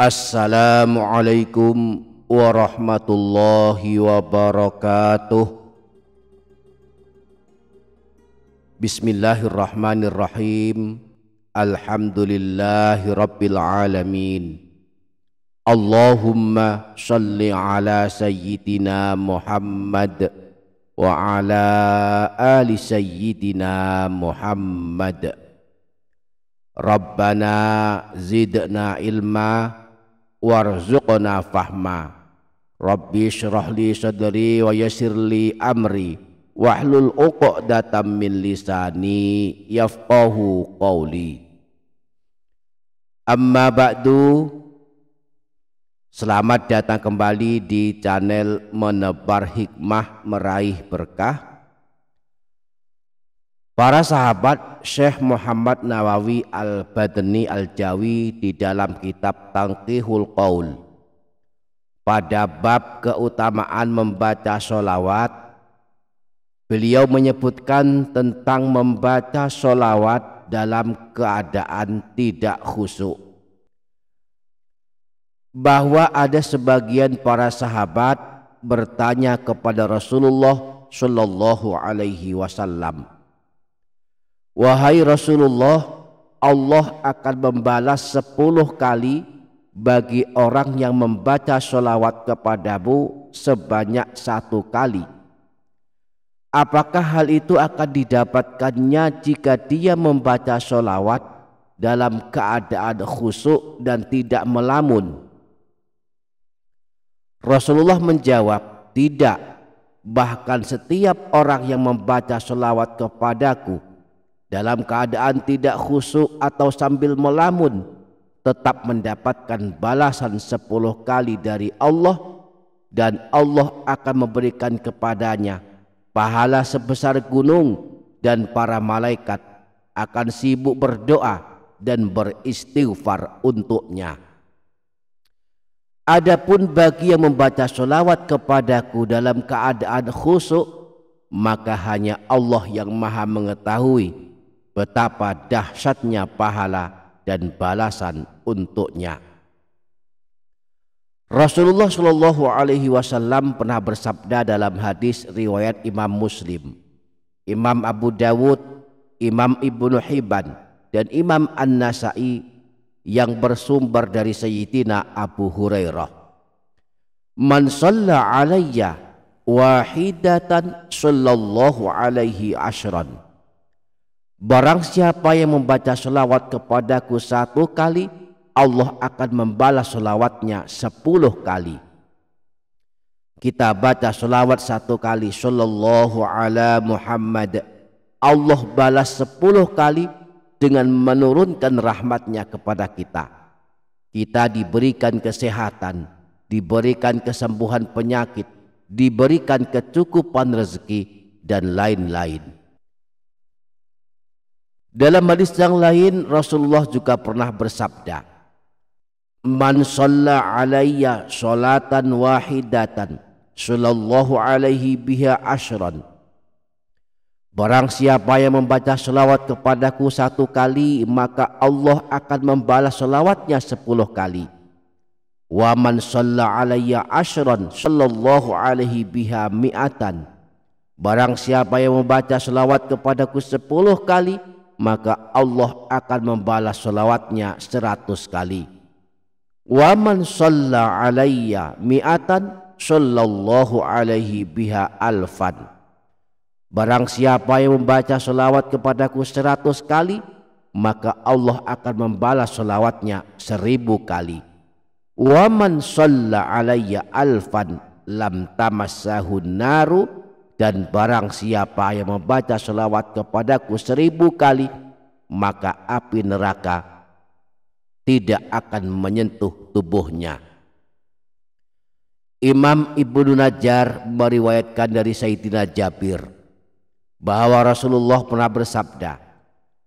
Assalamualaikum warahmatullahi wabarakatuh Bismillahirrahmanirrahim Alhamdulillahi rabbil alamin Allahumma shalli ala sayyidina Muhammad wa ala ali sayyidina Muhammad Rabbana zidna ilma warzuqna fahma Rabbi syrah li sadri wa yassir li amri wahlul uqdatam min lisani yafqahu qawli Amma ba'du Selamat datang kembali di channel Menebar Hikmah Meraih Berkah Para sahabat Syekh Muhammad Nawawi Al-Badani Al-Jawi di dalam kitab Tangkihul Qaul pada bab keutamaan membaca solawat beliau menyebutkan tentang membaca solawat dalam keadaan tidak khusyuk bahwa ada sebagian para sahabat bertanya kepada Rasulullah Shallallahu Alaihi Wasallam Wahai Rasulullah, Allah akan membalas sepuluh kali bagi orang yang membaca sholawat kepadamu sebanyak satu kali. Apakah hal itu akan didapatkannya jika dia membaca sholawat dalam keadaan khusuk dan tidak melamun? Rasulullah menjawab, tidak. Bahkan setiap orang yang membaca sholawat kepadaku, dalam keadaan tidak khusyuk atau sambil melamun tetap mendapatkan balasan sepuluh kali dari Allah dan Allah akan memberikan kepadanya pahala sebesar gunung dan para malaikat akan sibuk berdoa dan beristighfar untuknya. Adapun bagi yang membaca solawat kepadaku dalam keadaan khusyuk maka hanya Allah yang maha mengetahui betapa dahsyatnya pahala dan balasan untuknya. Rasulullah Shallallahu Alaihi Wasallam pernah bersabda dalam hadis riwayat Imam Muslim, Imam Abu Dawud, Imam Ibnu Hibban, dan Imam An-Nasai yang bersumber dari Sayyidina Abu Hurairah. Man salla alayya wahidatan sallallahu alaihi ashran Barang siapa yang membaca selawat kepadaku satu kali, Allah akan membalas selawatnya sepuluh kali. Kita baca selawat satu kali, Sallallahu ala Muhammad. Allah balas sepuluh kali dengan menurunkan rahmatnya kepada kita. Kita diberikan kesehatan, diberikan kesembuhan penyakit, diberikan kecukupan rezeki, dan lain-lain dalam hadis yang lain Rasulullah juga pernah bersabda, "Man shalla salatan wahidatan, sallallahu alaihi biha ashran." Barang siapa yang membaca selawat kepadaku satu kali, maka Allah akan membalas selawatnya sepuluh kali. Wa man shalla alayya ashran, sallallahu alaihi biha mi'atan. Barang siapa yang membaca selawat kepadaku sepuluh kali, maka Allah akan membalas solawatnya seratus kali. Wa man salla alayya mi'atan sallallahu alaihi biha alfan. Barang siapa yang membaca solawat kepadaku seratus kali, maka Allah akan membalas solawatnya seribu kali. Wa man salla alayya alfan lam tamassahu naru dan barang siapa yang membaca selawat kepadaku seribu kali maka api neraka tidak akan menyentuh tubuhnya. Imam Ibnu Najjar meriwayatkan dari Sayyidina Jabir bahwa Rasulullah pernah bersabda,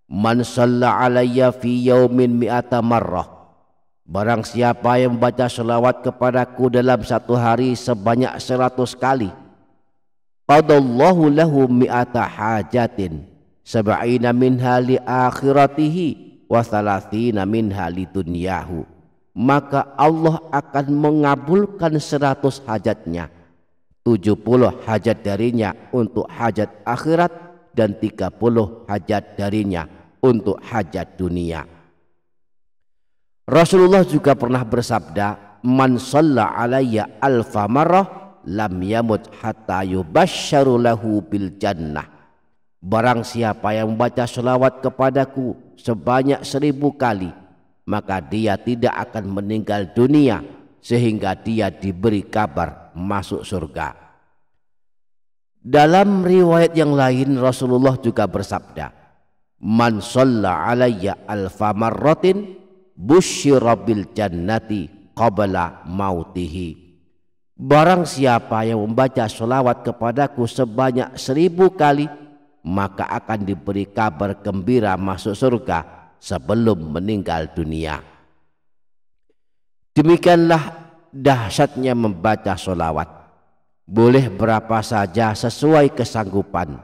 "Man shalla alayya fi yaumin mi'ata marrah." Barang siapa yang membaca selawat kepadaku dalam satu hari sebanyak seratus kali, qadallahu lahu mi'ata hajatin sab'ina minha li akhiratihi wa thalathina minha li dunyahu maka Allah akan mengabulkan seratus hajatnya tujuh puluh hajat darinya untuk hajat akhirat dan tiga puluh hajat darinya untuk hajat dunia Rasulullah juga pernah bersabda man shalla alayya alfa marrah lam yamut hatta yubashsyaru lahu bil jannah. Barang siapa yang membaca selawat kepadaku sebanyak seribu kali, maka dia tidak akan meninggal dunia sehingga dia diberi kabar masuk surga. Dalam riwayat yang lain Rasulullah juga bersabda, "Man shalla alayya alfa marratin busyira bil jannati qabla mautihi." Barang siapa yang membaca sholawat kepadaku sebanyak seribu kali, maka akan diberi kabar gembira masuk surga sebelum meninggal dunia. Demikianlah dahsyatnya membaca sholawat. Boleh berapa saja sesuai kesanggupan.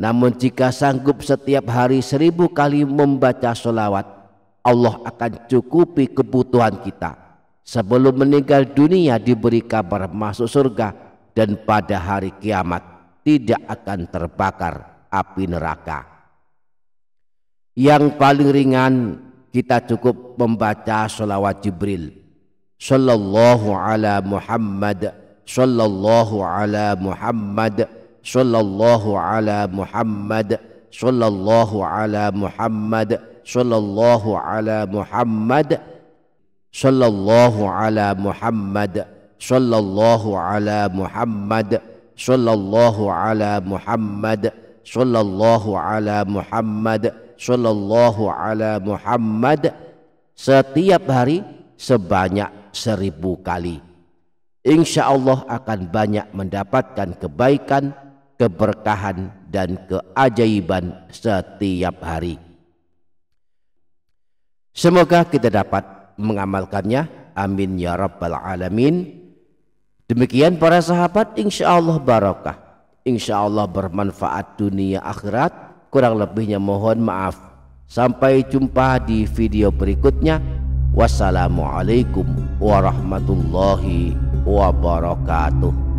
Namun jika sanggup setiap hari seribu kali membaca sholawat, Allah akan cukupi kebutuhan kita sebelum meninggal dunia diberi kabar masuk surga dan pada hari kiamat tidak akan terbakar api neraka. Yang paling ringan kita cukup membaca sholawat Jibril. Sallallahu ala Muhammad, sallallahu ala Muhammad, sallallahu ala Muhammad, sallallahu ala Muhammad, sallallahu ala Muhammad, sallallahu ala Muhammad sallallahu ala Muhammad sallallahu ala Muhammad sallallahu ala Muhammad sallallahu ala Muhammad sallallahu ala Muhammad setiap hari sebanyak seribu kali insya Allah akan banyak mendapatkan kebaikan, keberkahan, dan keajaiban setiap hari. Semoga kita dapat mengamalkannya. Amin ya rabbal alamin. Demikian para sahabat insya Allah barokah. Insya Allah bermanfaat dunia akhirat. Kurang lebihnya mohon maaf. Sampai jumpa di video berikutnya. Wassalamualaikum warahmatullahi wabarakatuh.